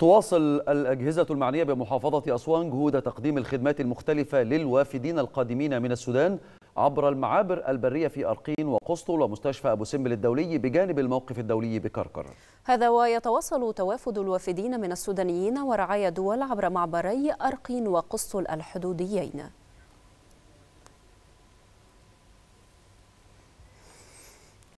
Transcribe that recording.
تواصل الأجهزة المعنية بمحافظة أسوان جهود تقديم الخدمات المختلفة للوافدين القادمين من السودان عبر المعابر البرية في أرقين وقسطل ومستشفى أبو سمبل الدولي بجانب الموقف الدولي بكركر هذا ويتواصل توافد الوافدين من السودانيين ورعايا دول عبر معبري أرقين وقسطل الحدوديين